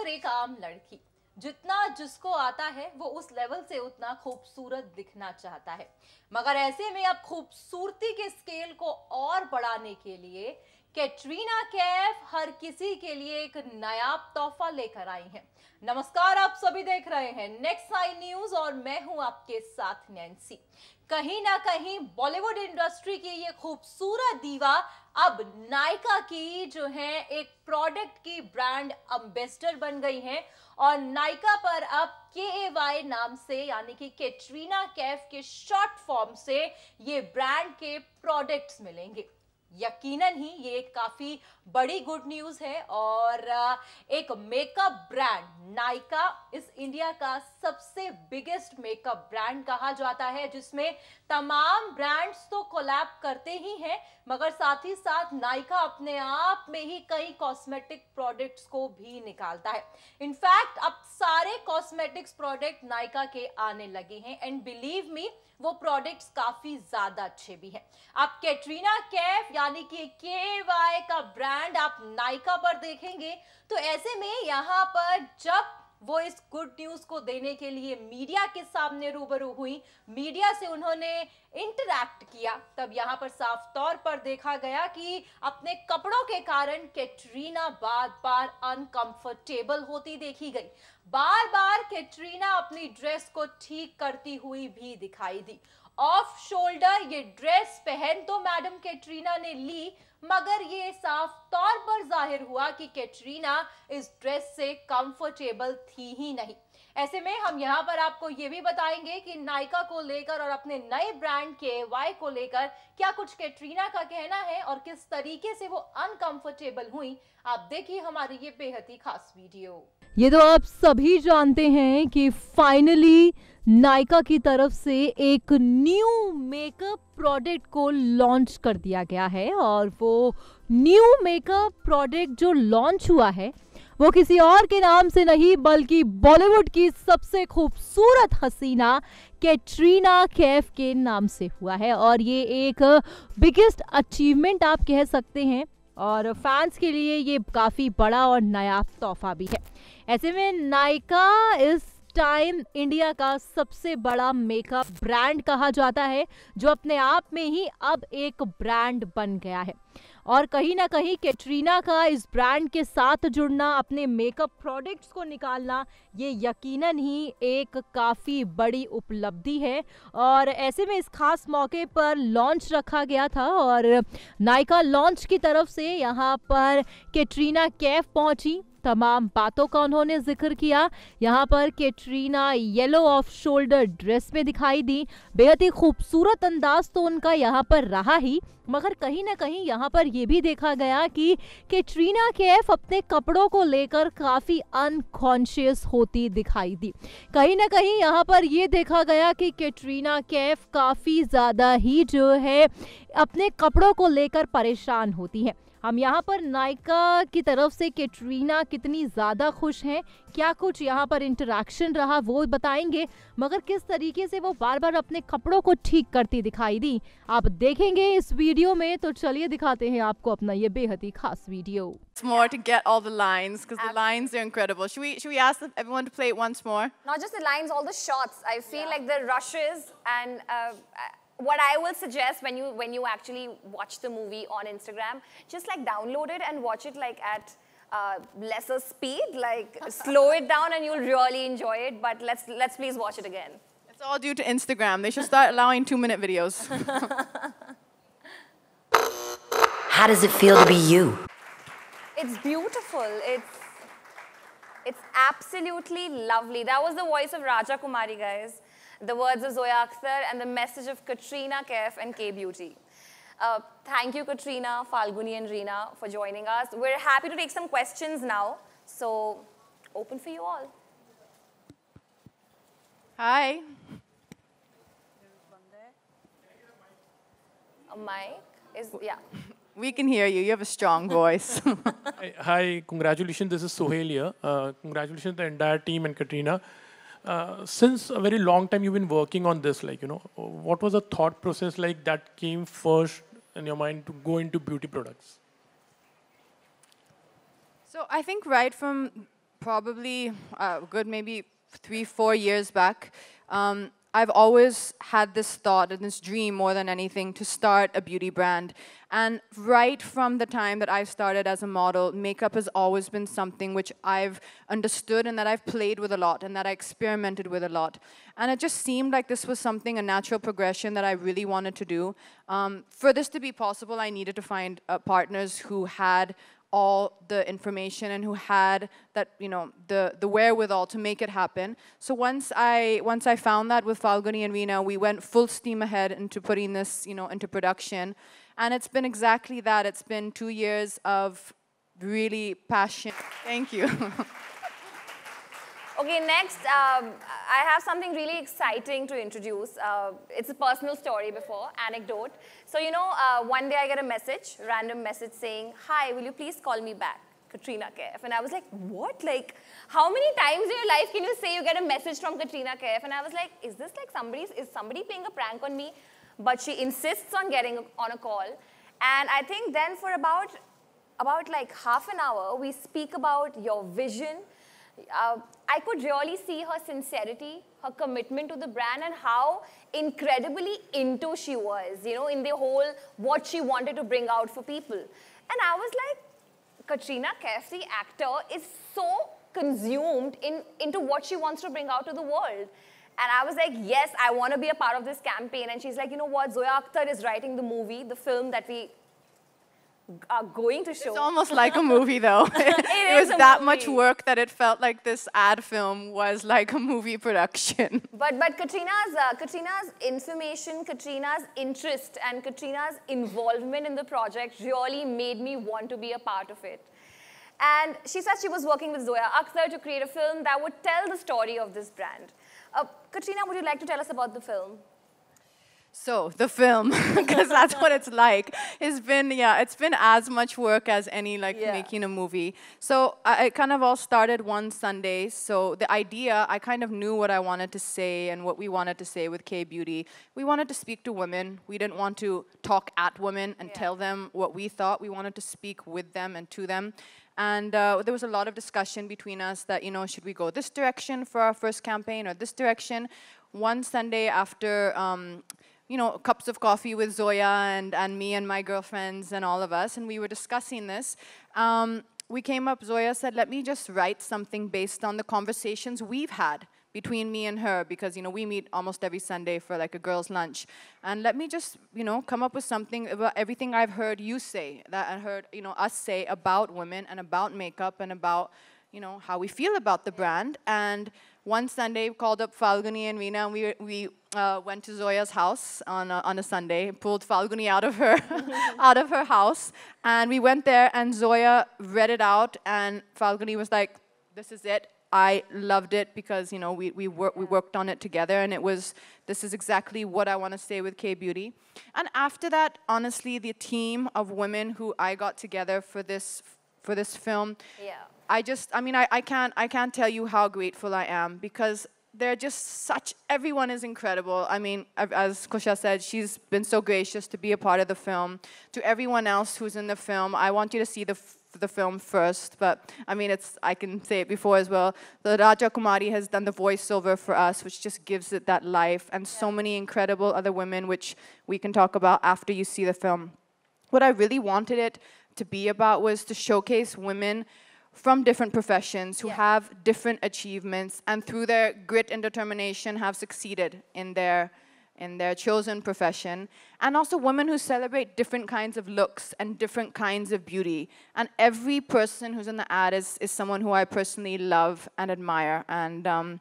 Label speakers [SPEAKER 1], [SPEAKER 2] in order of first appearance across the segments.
[SPEAKER 1] आखिर एक आम लड़की जितना जिसको आता है वो उस लेवल से उतना खूबसूरत दिखना चाहता है मगर ऐसे में अब खूबसूरती के स्केल को और बढ़ाने के लिए कैटरीना कैफ हर किसी के लिए एक नायाब तोहफा लेकर आई हैं नमस्कार आप सभी देख रहे हैं नेक्स्ट आई न्यूज और मैं हूं आपके साथ नैन्सी कहीं ना कहीं बॉलीवुड इंडस्ट्री की ये खूबसूरत दीवा अब नायका की जो है एक प्रोडक्ट की ब्रांड अम्बेसडर बन गई हैं और नायका पर अब के ए वाई नाम से यानी कि कैटरीना कैफ के शॉर्ट फॉर्म से ये ब्रांड के प्रोडक्ट्स मिलेंगे यकीनन ही ये एक काफ़ी बड़ी गुड न्यूज़ है और एक मेकअप ब्रांड नायका इस इंडिया का सबसे बिगेस्ट मेकअप ब्रांड कहा जाता है जिसमें तमाम ब्रांड्स तो कोलैब करते ही हैं मगर साथ ही साथ नाइका अपने आप में ही कई कॉस्मेटिक प्रोडक्ट्स को भी निकालता है इनफैक्ट अब सारे कॉस्मेटिक्स प्रोडक्ट नायका के आने लगे हैं एंड बिलीव मी वो प्रोडक्ट्स काफ़ी ज़्यादा अच्छे भी हैं आप कैटरीना कैफ या यानी कि के वाई का ब्रांड आप नायका पर देखेंगे तो ऐसे में यहाँ पर जब वो इस गुड न्यूज़ को देने के लिए मीडिया के सामने रूबरू हुई मीडिया से उन्होंने इंटरैक्ट किया तब यहाँ पर साफ तौर पर देखा गया कि अपने कपड़ों के कारण कैटरीना बार बार अनकंफर्टेबल होती देखी गई बार बार कैटरीना अपनी ड्रेस को ठीक करती हुई भी दिखाई दी ऑफ शोल्डर ये ड्रेस पहन तो मैडम कैटरीना ने ली मगर ये साफ तौर पर जाहिर हुआ कि कैटरीना इस ड्रेस से कंफर्टेबल थी ही नहीं ऐसे में हम यहाँ पर आपको ये भी बताएंगे कि नायका को लेकर और अपने नए ब्रांड के वाई को लेकर क्या कुछ कैटरीना का कहना है और किस तरीके से वो अनकंफर्टेबल हुई आप देखिए हमारी ये बेहद ही खास वीडियो ये तो आप सभी जानते हैं कि फाइनली नायका की तरफ से एक न्यू मेकअप प्रोडक्ट को लॉन्च कर दिया गया है और वो न्यू मेकअप प्रोडक्ट जो लॉन्च हुआ है वो किसी और के नाम से नहीं बल्कि बॉलीवुड की सबसे खूबसूरत हसीना कैटरीना कैफ के नाम से हुआ है और ये एक बिगेस्ट अचीवमेंट आप कह सकते हैं और फैंस के लिए ये काफ़ी बड़ा और नायाब तोहफा भी है ऐसे में नायका इस टाइम इंडिया का सबसे बड़ा मेकअप ब्रांड कहा जाता है जो अपने आप में ही अब एक ब्रांड बन गया है और कहीं ना कहीं कैटरीना का इस ब्रांड के साथ जुड़ना अपने मेकअप प्रोडक्ट्स को निकालना ये यकीनन ही एक काफ़ी बड़ी उपलब्धि है और ऐसे में इस खास मौके पर लॉन्च रखा गया था और नायका लॉन्च की तरफ से यहाँ पर कैटरीना कैफ पहुँची तमाम बातों का उन्होंने जिक्र किया यहाँ पर Katrina yellow off shoulder dress में दिखाई दी बेहद ही खूबसूरत अंदाज तो उनका यहाँ पर रहा ही मगर कहीं ना कहीं यहाँ पर यह भी देखा गया कि कैटरीना कैफ अपने कपड़ों को लेकर काफ़ी अनकॉन्शियस होती दिखाई दी कहीं ना कहीं यहाँ पर यह देखा गया कि कैटरीना कैफ काफ़ी ज़्यादा ही जो है अपने कपड़ों को लेकर परेशान होती है हम यहाँ पर नायका की तरफ से कैटरीना कितनी ज़्यादा खुश हैं क्या कुछ यहाँ पर इंटरेक्शन रहा वो बताएंगे मगर किस तरीके से वो बार बार अपने कपड़ों को ठीक करती दिखाई दी आप देखेंगे इस वीडियो में तो चलिए दिखाते हैं आपको अपना ये बेहद ही खास video
[SPEAKER 2] more to get all the lines because the lines are incredible. Should we should we ask everyone to play it once more?
[SPEAKER 3] Not just the lines, all the shots. I feel yeah. like the rushes and uh, what I will suggest when you when you actually watch the movie on Instagram, just like download it and watch it like at uh, lesser speed, like slow it down, and you'll really enjoy it. But let's let's please watch it again.
[SPEAKER 2] It's all due to Instagram. They should start allowing two-minute videos.
[SPEAKER 1] How does it feel to be you?
[SPEAKER 3] It's beautiful. It's it's absolutely lovely. That was the voice of Raja Kumari, guys the words of Zoya Akhtar, and the message of Katrina Kaif and K-Beauty. Uh, thank you, Katrina, Falguni, and Rina for joining us. We're happy to take some questions now. So open for you all. Hi. A mic is, yeah.
[SPEAKER 2] We can hear you. You have a strong voice.
[SPEAKER 3] hi, hi, congratulations. This is Sohail here. Uh, congratulations to the entire team and Katrina. Uh, since a very long time you've been working on this like you know what was the thought process like that came first in your mind to go into beauty products
[SPEAKER 2] so i think right from probably a uh, good maybe three four years back um, I've always had this thought and this dream more than anything to start a beauty brand. And right from the time that I started as a model, makeup has always been something which I've understood and that I've played with a lot and that I experimented with a lot. And it just seemed like this was something, a natural progression that I really wanted to do. Um, for this to be possible, I needed to find uh, partners who had all the information and who had that you know the the wherewithal to make it happen so once i once i found that with falguni and Rina, we went full steam ahead into putting this you know into production and it's been exactly that it's been 2 years of really passion thank you
[SPEAKER 3] Okay, next, um, I have something really exciting to introduce. Uh, it's a personal story before, anecdote. So, you know, uh, one day I get a message, random message saying, Hi, will you please call me back? Katrina Kaif. And I was like, what? Like, how many times in your life can you say you get a message from Katrina Kaif? And I was like, is this like somebody's, is somebody playing a prank on me? But she insists on getting on a call. And I think then for about, about like half an hour, we speak about your vision, uh, I could really see her sincerity, her commitment to the brand, and how incredibly into she was, you know, in the whole what she wanted to bring out for people. And I was like, Katrina Kaif, the actor, is so consumed in, into what she wants to bring out to the world. And I was like, yes, I want to be a part of this campaign. And she's like, you know what? Zoya Akhtar is writing the movie, the film that we are going to show. It's almost
[SPEAKER 2] like a movie, though. it, was that movie. much work that it felt like this ad film was like a movie production.
[SPEAKER 3] But but Katrina's uh, Katrina's information, Katrina's interest, and Katrina's involvement in the project really made me want to be a part of it. And she said she was working with Zoya Akhtar to create a film that would tell the story of this brand. Uh, Katrina, would you like to tell us about the film? So
[SPEAKER 2] the film, because that's what it's like. It's been yeah, it's been as much work as any like yeah. making a movie. So I, it kind of all started one Sunday. So the idea, I kind of knew what I wanted to say and what we wanted to say with K Beauty. We wanted to speak to women. We didn't want to talk at women and yeah. tell them what we thought. We wanted to speak with them and to them. And uh, there was a lot of discussion between us that you know should we go this direction for our first campaign or this direction. One Sunday after. Um, you know, cups of coffee with Zoya and, and me and my girlfriends and all of us, and we were discussing this. Um, we came up, Zoya said, let me just write something based on the conversations we've had between me and her because you know we meet almost every sunday for like a girls lunch and let me just you know come up with something about everything i've heard you say that i heard you know us say about women and about makeup and about you know how we feel about the brand and one Sunday, we called up Falguni and Vina, and we, we uh, went to Zoya's house on a, on a Sunday, pulled Falguni out of her out of her house, and we went there, and Zoya read it out, and Falguni was like, "This is it. I loved it because you know we we, wor- we worked on it together, and it was this is exactly what I want to say with K Beauty. And after that, honestly, the team of women who I got together for this for this film, yeah I just, I mean, I, I, can't, I can't tell you how grateful I am because they're just such, everyone is incredible. I mean, as Koshia said, she's been so gracious to be a part of the film. To everyone else who's in the film, I want you to see the the film first, but I mean, it's I can say it before as well. The Raja Kumari has done the voiceover for us, which just gives it that life, and yeah. so many incredible other women, which we can talk about after you see the film. What I really wanted it to be about was to showcase women from different professions who yeah. have different achievements and through their grit and determination have succeeded in their in their chosen profession and also women who celebrate different kinds of looks and different kinds of beauty and every person who's in the ad is, is someone who i personally love and admire and um,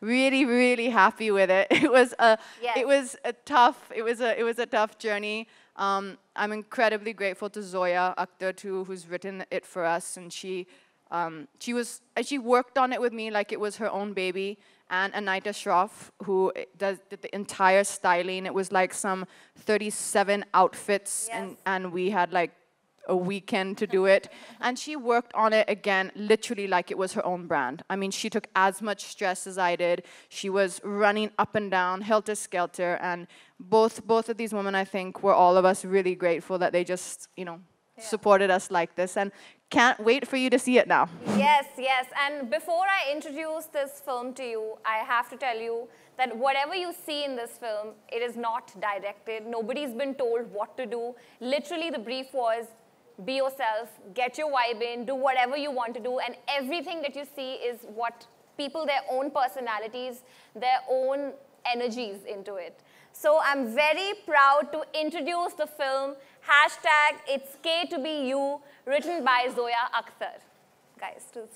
[SPEAKER 2] really really happy with it it was a yes. it was a tough it was a it was a tough journey um, i'm incredibly grateful to zoya akhtar too who's written it for us and she um, she was uh, she worked on it with me like it was her own baby. And Anita Shroff, who does, did the entire styling. It was like some 37 outfits, yes. and, and we had like a weekend to do it. and she worked on it again, literally like it was her own brand. I mean, she took as much stress as I did. She was running up and down, helter skelter, and both both of these women, I think, were all of us really grateful that they just, you know, yeah. supported us like this. And can't wait for you to see it now. Yes,
[SPEAKER 3] yes. And before I introduce this film to you, I have to tell you that whatever you see in this film, it is not directed. Nobody's been told what to do. Literally, the brief was be yourself, get your vibe in, do whatever you want to do, and everything that you see is what people, their own personalities, their own energies into it. So I'm very proud to introduce the film hashtag It's K to Be You, written by Zoya Akhtar. Guys,